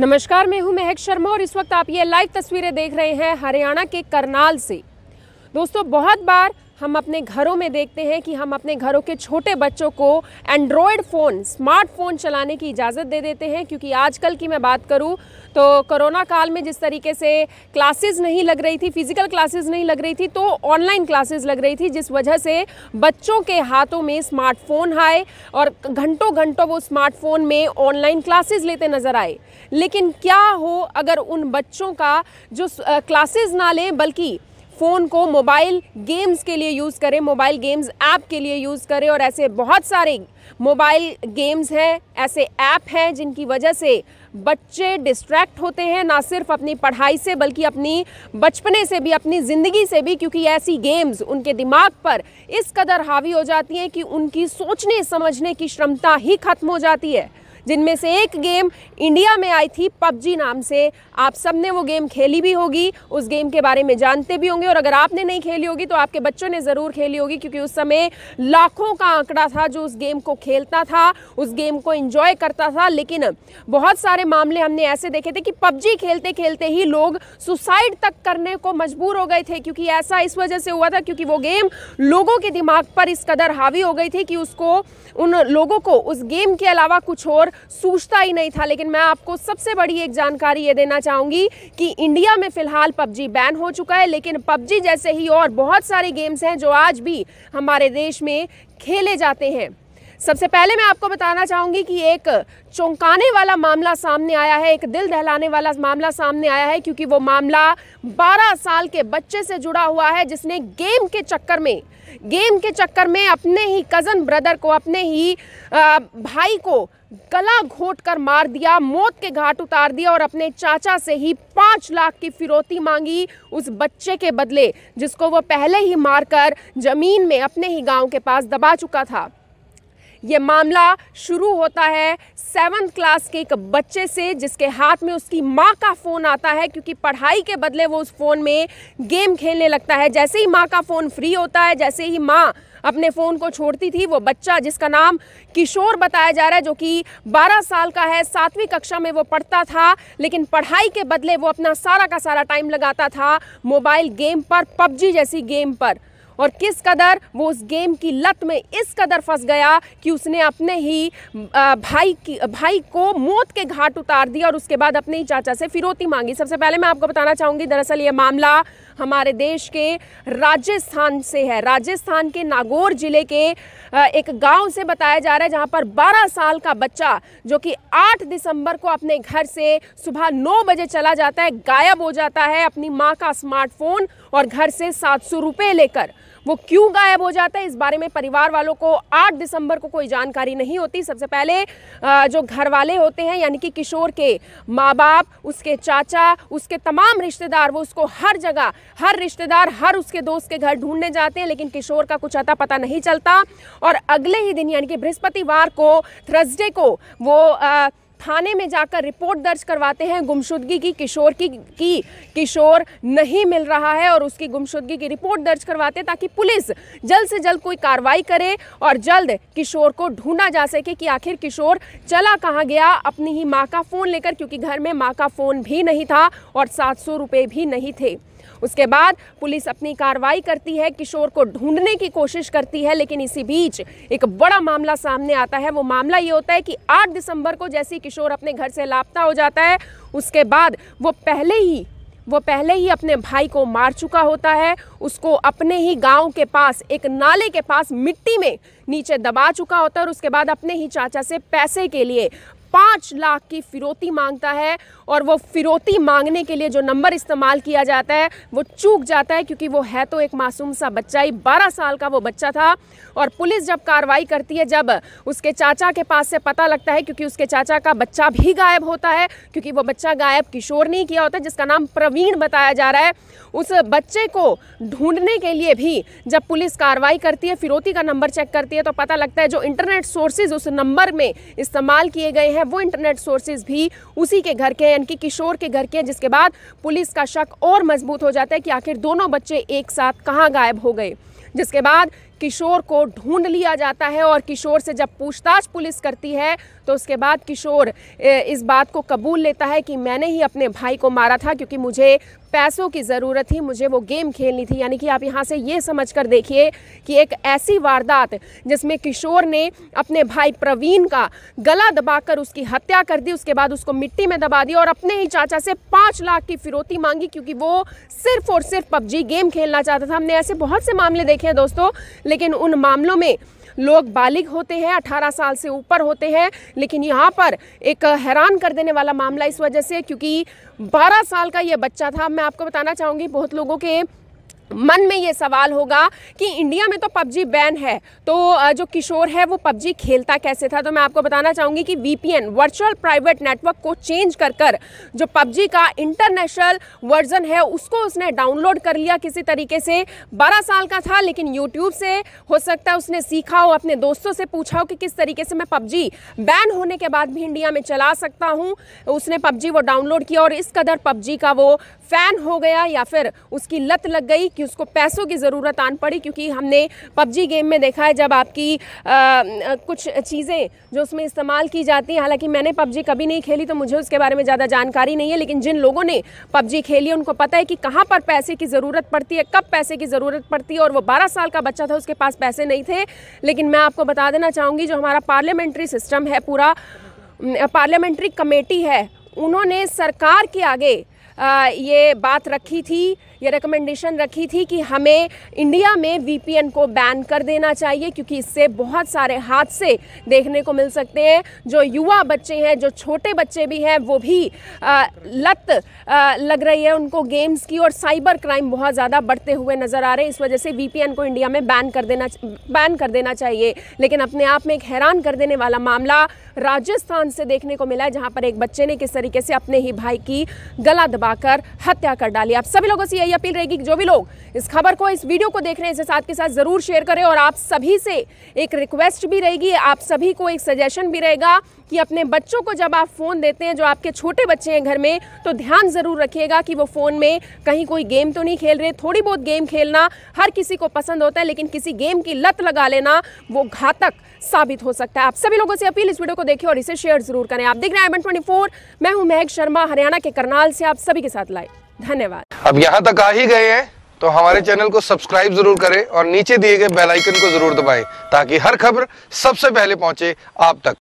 नमस्कार मैं हूं महक शर्मा और इस वक्त आप ये लाइव तस्वीरें देख रहे हैं हरियाणा के करनाल से दोस्तों बहुत बार हम अपने घरों में देखते हैं कि हम अपने घरों के छोटे बच्चों को एंड्रॉयड फ़ोन स्मार्टफ़ोन चलाने की इजाज़त दे देते हैं क्योंकि आजकल की मैं बात करूं तो कोरोना काल में जिस तरीके से क्लासेस नहीं लग रही थी फ़िज़िकल क्लासेस नहीं लग रही थी तो ऑनलाइन क्लासेस लग रही थी जिस वजह से बच्चों के हाथों में स्मार्टफ़ोन आए और घंटों घंटों वो स्मार्टफ़ोन में ऑनलाइन क्लासेस लेते नज़र आए लेकिन क्या हो अगर उन बच्चों का जो क्लासेज ना लें बल्कि फ़ोन को मोबाइल गेम्स के लिए यूज़ करें मोबाइल गेम्स ऐप के लिए यूज़ करें और ऐसे बहुत सारे मोबाइल गेम्स हैं ऐसे ऐप हैं जिनकी वजह से बच्चे डिस्ट्रैक्ट होते हैं ना सिर्फ अपनी पढ़ाई से बल्कि अपनी बचपने से भी अपनी ज़िंदगी से भी क्योंकि ऐसी गेम्स उनके दिमाग पर इस कदर हावी हो जाती हैं कि उनकी सोचने समझने की क्षमता ही खत्म हो जाती है जिनमें से एक गेम इंडिया में आई थी पबजी नाम से आप सब ने वो गेम खेली भी होगी उस गेम के बारे में जानते भी होंगे और अगर आपने नहीं खेली होगी तो आपके बच्चों ने ज़रूर खेली होगी क्योंकि उस समय लाखों का आंकड़ा था जो उस गेम को खेलता था उस गेम को इन्जॉय करता था लेकिन बहुत सारे मामले हमने ऐसे देखे थे कि पबजी खेलते खेलते ही लोग सुसाइड तक करने को मजबूर हो गए थे क्योंकि ऐसा इस वजह से हुआ था क्योंकि वो गेम लोगों के दिमाग पर इस कदर हावी हो गई थी कि उसको उन लोगों को उस गेम के अलावा कुछ और सूझता ही नहीं था लेकिन मैं आपको सबसे बड़ी एक जानकारी ये देना चाहूँगी कि इंडिया में फ़िलहाल पबजी बैन हो चुका है लेकिन पबजी जैसे ही और बहुत सारे गेम्स हैं जो आज भी हमारे देश में खेले जाते हैं सबसे पहले मैं आपको बताना चाहूंगी कि एक चौंकाने वाला मामला सामने आया है एक दिल दहलाने वाला मामला सामने आया है क्योंकि वो मामला 12 साल के बच्चे से जुड़ा हुआ है जिसने गेम के चक्कर में गेम के चक्कर में अपने ही कज़न ब्रदर को अपने ही भाई को गला घोट कर मार दिया मौत के घाट उतार दिया और अपने चाचा से ही पांच लाख की फिरौती मांगी उस बच्चे के बदले जिसको वो पहले ही मारकर ज़मीन में अपने ही गांव के पास दबा चुका था ये मामला शुरू होता है सेवन्थ क्लास के एक बच्चे से जिसके हाथ में उसकी माँ का फ़ोन आता है क्योंकि पढ़ाई के बदले वो उस फ़ोन में गेम खेलने लगता है जैसे ही माँ का फ़ोन फ्री होता है जैसे ही माँ अपने फ़ोन को छोड़ती थी वो बच्चा जिसका नाम किशोर बताया जा रहा है जो कि 12 साल का है सातवीं कक्षा में वो पढ़ता था लेकिन पढ़ाई के बदले वो अपना सारा का सारा टाइम लगाता था मोबाइल गेम पर पबजी जैसी गेम पर और किस कदर वो उस गेम की लत में इस कदर फंस गया कि उसने अपने ही भाई की भाई को मौत के घाट उतार दिया और उसके बाद अपने ही चाचा से फिरौती मांगी सबसे पहले मैं आपको बताना चाहूँगी दरअसल ये मामला हमारे देश के राजस्थान से है राजस्थान के नागौर जिले के एक गांव से बताया जा रहा है जहां पर 12 साल का बच्चा जो कि 8 दिसंबर को अपने घर से सुबह 9 बजे चला जाता है गायब हो जाता है अपनी माँ का स्मार्टफोन और घर से सात सौ लेकर वो क्यों गायब हो जाता है इस बारे में परिवार वालों को आठ दिसंबर को कोई जानकारी नहीं होती सबसे पहले जो घर वाले होते हैं यानी कि किशोर के माँ बाप उसके चाचा उसके तमाम रिश्तेदार वो उसको हर जगह हर रिश्तेदार हर उसके दोस्त के घर ढूंढने जाते हैं लेकिन किशोर का कुछ अता पता नहीं चलता और अगले ही दिन यानी कि बृहस्पतिवार को थर्सडे को वो आ, थाने में जाकर रिपोर्ट दर्ज करवाते हैं गुमशुदगी की किशोर की, की किशोर नहीं मिल रहा है और उसकी गुमशुदगी की रिपोर्ट दर्ज करवाते हैं ताकि पुलिस जल्द से जल्द कोई कार्रवाई करे और जल्द किशोर को ढूंढा जा सके कि आखिर किशोर चला कहाँ गया अपनी ही माँ का फ़ोन लेकर क्योंकि घर में माँ का फ़ोन भी नहीं था और सात सौ रुपये भी नहीं थे उसके बाद पुलिस अपनी कार्रवाई करती है किशोर को ढूंढने की कोशिश करती है लेकिन इसी बीच एक बड़ा मामला सामने आता है वो मामला ये होता है कि 8 दिसंबर को जैसे किशोर अपने घर से लापता हो जाता है उसके बाद वो पहले ही वो पहले ही अपने भाई को मार चुका होता है उसको अपने ही गांव के पास एक नाले के पास मिट्टी में नीचे दबा चुका होता है और उसके बाद अपने ही चाचा से पैसे के लिए पाँच लाख की फिरौती मांगता है और वो फिरौती मांगने के लिए जो नंबर इस्तेमाल किया जाता है वो चूक जाता है क्योंकि वो है तो एक मासूम सा बच्चा ही बारह साल का वो बच्चा था और पुलिस जब कार्रवाई करती है जब उसके चाचा के पास से पता लगता है क्योंकि उसके चाचा का बच्चा भी गायब होता है क्योंकि वो बच्चा गायब किशोर नहीं किया होता जिसका नाम प्रवीण बताया जा रहा है उस बच्चे को ढूंढने के लिए भी जब पुलिस कार्रवाई करती है फिरौती का नंबर चेक करती है तो पता लगता है जो इंटरनेट सोर्सेज उस नंबर में इस्तेमाल किए गए हैं वो इंटरनेट सोर्सेज भी उसी के घर के हैं यानी कि किशोर के घर के हैं जिसके बाद पुलिस का शक और मजबूत हो जाता है कि आखिर दोनों बच्चे एक साथ कहाँ गायब हो गए जिसके बाद किशोर को ढूंढ लिया जाता है और किशोर से जब पूछताछ पुलिस करती है तो उसके बाद किशोर इस बात को कबूल लेता है कि मैंने ही अपने भाई को मारा था क्योंकि मुझे पैसों की ज़रूरत थी मुझे वो गेम खेलनी थी यानी कि आप यहाँ से ये समझ कर देखिए कि एक ऐसी वारदात जिसमें किशोर ने अपने भाई प्रवीण का गला दबाकर उसकी हत्या कर दी उसके बाद उसको मिट्टी में दबा दिया और अपने ही चाचा से पाँच लाख की फिरौती मांगी क्योंकि वो सिर्फ और सिर्फ पबजी गेम खेलना चाहता था हमने ऐसे बहुत से मामले देखे हैं दोस्तों लेकिन उन मामलों में लोग बालिग होते हैं अठारह साल से ऊपर होते हैं लेकिन यहाँ पर एक हैरान कर देने वाला मामला इस वजह से क्योंकि बारह साल का ये बच्चा था मैं आपको बताना चाहूँगी बहुत लोगों के मन में ये सवाल होगा कि इंडिया में तो पबजी बैन है तो जो किशोर है वो पबजी खेलता कैसे था तो मैं आपको बताना चाहूँगी कि वीपीएन वर्चुअल प्राइवेट नेटवर्क को चेंज कर कर जो पबजी का इंटरनेशनल वर्जन है उसको उसने डाउनलोड कर लिया किसी तरीके से 12 साल का था लेकिन यूट्यूब से हो सकता है उसने सीखा हो अपने दोस्तों से पूछा हो कि किस तरीके से मैं पबजी बैन होने के बाद भी इंडिया में चला सकता हूँ उसने पबजी वो डाउनलोड किया और इस कदर पबजी का वो फ़ैन हो गया या फिर उसकी लत लग गई कि उसको पैसों की ज़रूरत आन पड़ी क्योंकि हमने पबजी गेम में देखा है जब आपकी आ, कुछ चीज़ें जो उसमें इस्तेमाल की जाती हैं हालांकि मैंने पबजी कभी नहीं खेली तो मुझे उसके बारे में ज़्यादा जानकारी नहीं है लेकिन जिन लोगों ने पबजी खेली उनको पता है कि कहाँ पर पैसे की ज़रूरत पड़ती है कब पैसे की ज़रूरत पड़ती है और वो बारह साल का बच्चा था उसके पास पैसे नहीं थे लेकिन मैं आपको बता देना चाहूँगी जो हमारा पार्लियामेंट्री सिस्टम है पूरा पार्लियामेंट्री कमेटी है उन्होंने सरकार के आगे ये बात रखी थी ये रिकमेंडेशन रखी थी कि हमें इंडिया में वीपीएन को बैन कर देना चाहिए क्योंकि इससे बहुत सारे हादसे देखने को मिल सकते हैं जो युवा बच्चे हैं जो छोटे बच्चे भी हैं वो भी लत लग रही है उनको गेम्स की और साइबर क्राइम बहुत ज़्यादा बढ़ते हुए नज़र आ रहे हैं इस वजह से वी को इंडिया में बैन कर देना बैन कर देना चाहिए लेकिन अपने आप में एक हैरान कर देने वाला मामला राजस्थान से देखने को मिला है जहाँ पर एक बच्चे ने किस तरीके से अपने ही भाई की गला दबा दबाकर हत्या कर डाली आप सभी लोगों से यही अपील रहेगी कि जो भी लोग इस खबर को इस वीडियो को देख रहे हैं इसे साथ के साथ ज़रूर शेयर करें और आप सभी से एक रिक्वेस्ट भी रहेगी आप सभी को एक सजेशन भी रहेगा कि अपने बच्चों को जब आप फ़ोन देते हैं जो आपके छोटे बच्चे हैं घर में तो ध्यान ज़रूर रखिएगा कि वो फ़ोन में कहीं कोई गेम तो नहीं खेल रहे थोड़ी बहुत गेम खेलना हर किसी को पसंद होता है लेकिन किसी गेम की लत लगा लेना वो घातक साबित हो सकता है आप सभी लोगों से अपील इस वीडियो को देखें और इसे शेयर ज़रूर करें आप देख रहे हैं एम ट्वेंटी मैं हूँ महक शर्मा हरियाणा के करनाल से आप सभी के साथ लाए धन्यवाद अब यहाँ तक आ ही गए हैं तो हमारे चैनल को सब्सक्राइब जरूर करें और नीचे दिए गए बेल आइकन को जरूर दबाएं ताकि हर खबर सबसे पहले पहुंचे आप तक